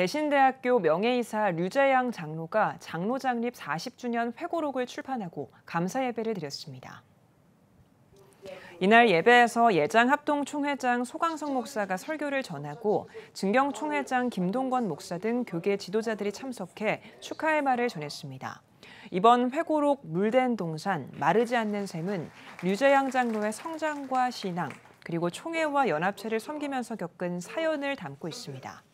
대신대학교 명예이사 류재양 장로가 장로 장립 40주년 회고록을 출판하고 감사 예배를 드렸습니다. 이날 예배에서 예장 합동 총회장 소강성 목사가 설교를 전하고 증경 총회장 김동건 목사 등 교계 지도자들이 참석해 축하의 말을 전했습니다. 이번 회고록 물된 동산 마르지 않는 샘은 류재양 장로의 성장과 신앙 그리고 총회와 연합체를 섬기면서 겪은 사연을 담고 있습니다.